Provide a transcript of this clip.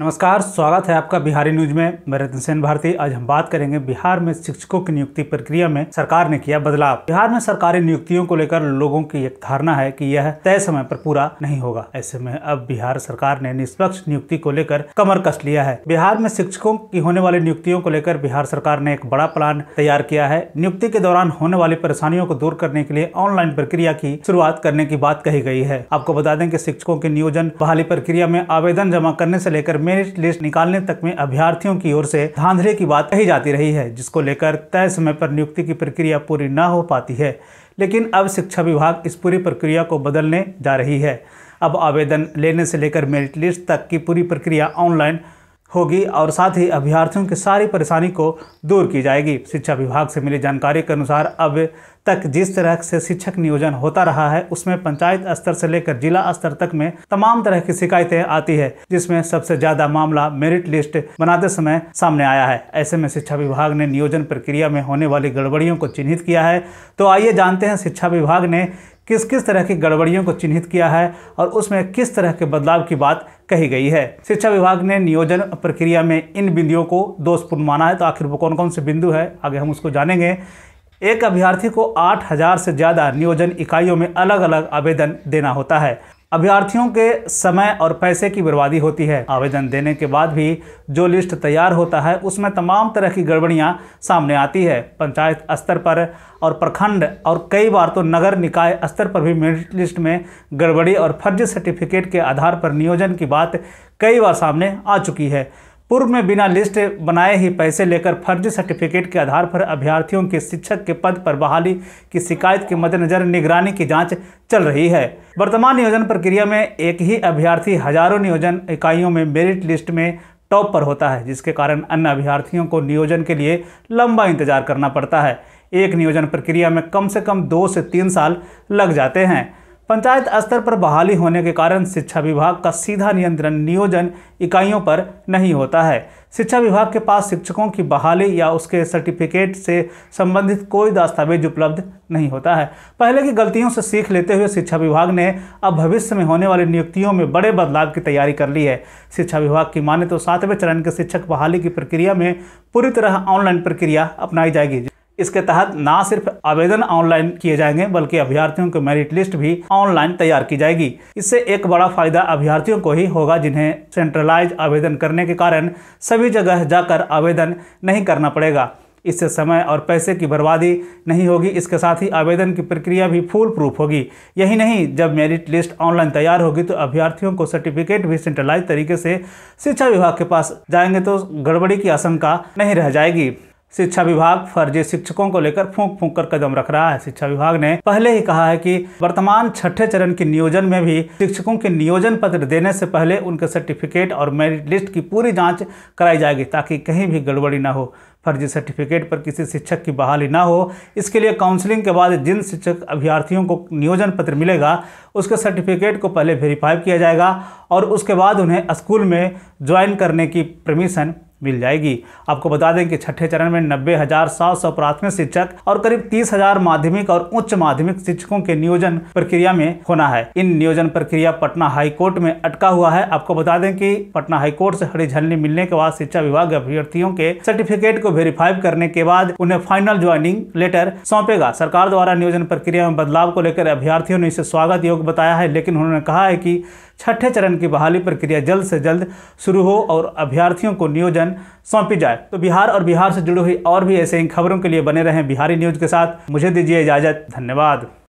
नमस्कार स्वागत है आपका बिहारी न्यूज में मैं रतन सेन भारती आज हम बात करेंगे बिहार में शिक्षकों की नियुक्ति प्रक्रिया में सरकार ने किया बदलाव बिहार में सरकारी नियुक्तियों को लेकर लोगों की एक धारणा है कि यह तय समय पर पूरा नहीं होगा ऐसे में अब बिहार सरकार ने निष्पक्ष नियुक्ति को लेकर कमर कस लिया है बिहार में शिक्षकों की होने वाली नियुक्तियों को लेकर बिहार सरकार ने एक बड़ा प्लान तैयार किया है नियुक्ति के दौरान होने वाली परेशानियों को दूर करने के लिए ऑनलाइन प्रक्रिया की शुरुआत करने की बात कही गई है आपको बता दें की शिक्षकों के नियोजन बहाली प्रक्रिया में आवेदन जमा करने ऐसी लेकर मेरिट लिस्ट निकालने तक में अभ्यर्थियों की ओर से धांधले की बात कही जाती रही है जिसको लेकर तय समय पर नियुक्ति की प्रक्रिया पूरी न हो पाती है लेकिन अब शिक्षा विभाग इस पूरी प्रक्रिया को बदलने जा रही है अब आवेदन लेने से लेकर मेरिट लिस्ट तक की पूरी प्रक्रिया ऑनलाइन होगी और साथ ही अभ्यर्थियों की सारी परेशानी को दूर की जाएगी शिक्षा विभाग से मिली जानकारी के अनुसार अब तक जिस तरह से शिक्षक नियोजन होता रहा है उसमें पंचायत स्तर से लेकर जिला स्तर तक में तमाम तरह की शिकायतें आती है जिसमें सबसे ज्यादा मामला मेरिट लिस्ट बनाते समय सामने आया है ऐसे में शिक्षा विभाग ने नियोजन प्रक्रिया में होने वाली गड़बड़ियों को चिन्हित किया है तो आइए जानते हैं शिक्षा विभाग ने किस किस तरह की गड़बड़ियों को चिन्हित किया है और उसमें किस तरह के बदलाव की बात कही गई है शिक्षा विभाग ने नियोजन प्रक्रिया में इन बिंदुओं को दोषपूर्ण माना है तो आखिर वो कौन कौन से बिंदु है आगे हम उसको जानेंगे एक अभ्यर्थी को हजार से ज़्यादा नियोजन इकाइयों में अलग अलग आवेदन देना होता है अभ्यर्थियों के समय और पैसे की बर्बादी होती है आवेदन देने के बाद भी जो लिस्ट तैयार होता है उसमें तमाम तरह की गड़बड़ियां सामने आती है पंचायत स्तर पर और प्रखंड और कई बार तो नगर निकाय स्तर पर भी मेरिट लिस्ट में गड़बड़ी और फर्जी सर्टिफिकेट के आधार पर नियोजन की बात कई बार सामने आ चुकी है पूर्व में बिना लिस्ट बनाए ही पैसे लेकर फर्जी सर्टिफिकेट के आधार पर अभ्यर्थियों के शिक्षक के पद पर बहाली की शिकायत के मद्देनजर निगरानी की जांच चल रही है वर्तमान नियोजन प्रक्रिया में एक ही अभ्यर्थी हजारों नियोजन इकाइयों में मेरिट लिस्ट में टॉप पर होता है जिसके कारण अन्य अभ्यर्थियों को नियोजन के लिए लंबा इंतजार करना पड़ता है एक नियोजन प्रक्रिया में कम से कम दो से तीन साल लग जाते हैं पंचायत स्तर पर बहाली होने के कारण शिक्षा विभाग का सीधा नियंत्रण नियोजन इकाइयों पर नहीं होता है शिक्षा विभाग के पास शिक्षकों की बहाली या उसके सर्टिफिकेट से संबंधित कोई दस्तावेज उपलब्ध नहीं होता है पहले की गलतियों से सीख लेते हुए शिक्षा विभाग ने अब भविष्य में होने वाली नियुक्तियों में बड़े बदलाव की तैयारी कर ली है शिक्षा विभाग की माने तो सातवें चरण के शिक्षक बहाली की प्रक्रिया में पूरी तरह ऑनलाइन प्रक्रिया अपनाई जाएगी इसके तहत ना सिर्फ आवेदन ऑनलाइन किए जाएंगे बल्कि अभ्यर्थियों की मेरिट लिस्ट भी ऑनलाइन तैयार की जाएगी इससे एक बड़ा फायदा अभ्यर्थियों को ही होगा जिन्हें सेंट्रलाइज आवेदन करने के कारण सभी जगह जाकर आवेदन नहीं करना पड़ेगा इससे समय और पैसे की बर्बादी नहीं होगी इसके साथ ही आवेदन की प्रक्रिया भी फूल प्रूफ होगी यही नहीं जब मेरिट लिस्ट ऑनलाइन तैयार होगी तो अभ्यर्थियों को सर्टिफिकेट भी सेंट्रलाइज तरीके से शिक्षा विभाग के पास जाएंगे तो गड़बड़ी की आशंका नहीं रह जाएगी शिक्षा विभाग फर्जी शिक्षकों को लेकर फूंक फूंक कर कदम रख रहा है शिक्षा विभाग ने पहले ही कहा है कि वर्तमान छठे चरण के नियोजन में भी शिक्षकों के नियोजन पत्र देने से पहले उनके सर्टिफिकेट और मेरिट लिस्ट की पूरी जांच कराई जाएगी ताकि कहीं भी गड़बड़ी ना हो फर्जी सर्टिफिकेट पर किसी शिक्षक की बहाली ना हो इसके लिए काउंसलिंग के बाद जिन शिक्षक अभ्यर्थियों को नियोजन पत्र मिलेगा उसके सर्टिफिकेट को पहले वेरीफाई किया जाएगा और उसके बाद उन्हें स्कूल में ज्वाइन करने की परमिशन मिल जाएगी आपको बता दें कि छठे चरण में नब्बे हजार सात सौ प्राथमिक शिक्षक और करीब तीस हजार माध्यमिक और उच्च माध्यमिक शिक्षकों के नियोजन प्रक्रिया में होना है इन नियोजन प्रक्रिया पटना हाईकोर्ट में अटका हुआ है आपको बता दें कि पटना हाईकोर्ट से हरी झलनी मिलने के बाद शिक्षा विभाग अभ्यर्थियों के सर्टिफिकेट को वेरीफाई करने के बाद उन्हें फाइनल ज्वाइनिंग लेटर सौंपेगा सरकार द्वारा नियोजन प्रक्रिया में बदलाव को लेकर अभ्यर्थियों ने इसे स्वागत योग्य बताया है लेकिन उन्होंने कहा है की छठे चरण की बहाली प्रक्रिया जल्द से जल्द शुरू हो और अभ्यर्थियों को नियोजन सौंपी जाए तो बिहार और बिहार से जुड़ी हुई और भी ऐसे इन खबरों के लिए बने रहें बिहारी न्यूज के साथ मुझे दीजिए इजाजत धन्यवाद